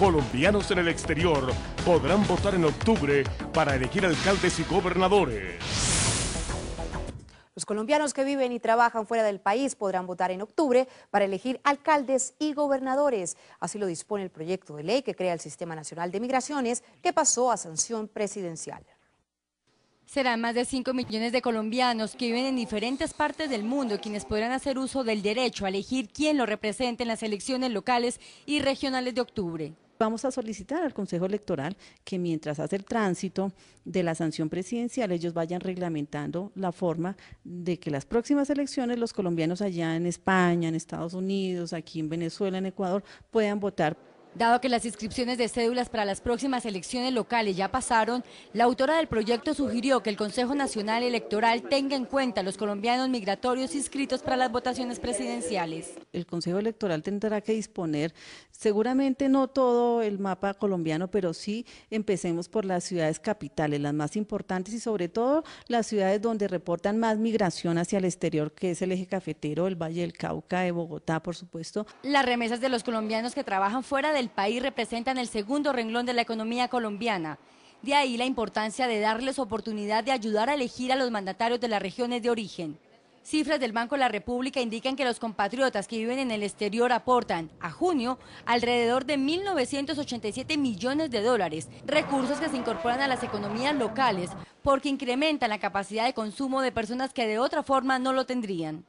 colombianos en el exterior podrán votar en octubre para elegir alcaldes y gobernadores. Los colombianos que viven y trabajan fuera del país podrán votar en octubre para elegir alcaldes y gobernadores. Así lo dispone el proyecto de ley que crea el Sistema Nacional de Migraciones que pasó a sanción presidencial. Serán más de 5 millones de colombianos que viven en diferentes partes del mundo quienes podrán hacer uso del derecho a elegir quién lo represente en las elecciones locales y regionales de octubre vamos a solicitar al Consejo Electoral que mientras hace el tránsito de la sanción presidencial, ellos vayan reglamentando la forma de que las próximas elecciones los colombianos allá en España, en Estados Unidos, aquí en Venezuela, en Ecuador, puedan votar Dado que las inscripciones de cédulas para las próximas elecciones locales ya pasaron, la autora del proyecto sugirió que el Consejo Nacional Electoral tenga en cuenta a los colombianos migratorios inscritos para las votaciones presidenciales. El Consejo Electoral tendrá que disponer, seguramente no todo el mapa colombiano, pero sí empecemos por las ciudades capitales, las más importantes y sobre todo las ciudades donde reportan más migración hacia el exterior, que es el eje cafetero, el Valle del Cauca, de Bogotá, por supuesto. Las remesas de los colombianos que trabajan fuera de el país representan el segundo renglón de la economía colombiana. De ahí la importancia de darles oportunidad de ayudar a elegir a los mandatarios de las regiones de origen. Cifras del Banco de la República indican que los compatriotas que viven en el exterior aportan a junio alrededor de 1.987 millones de dólares, recursos que se incorporan a las economías locales porque incrementan la capacidad de consumo de personas que de otra forma no lo tendrían.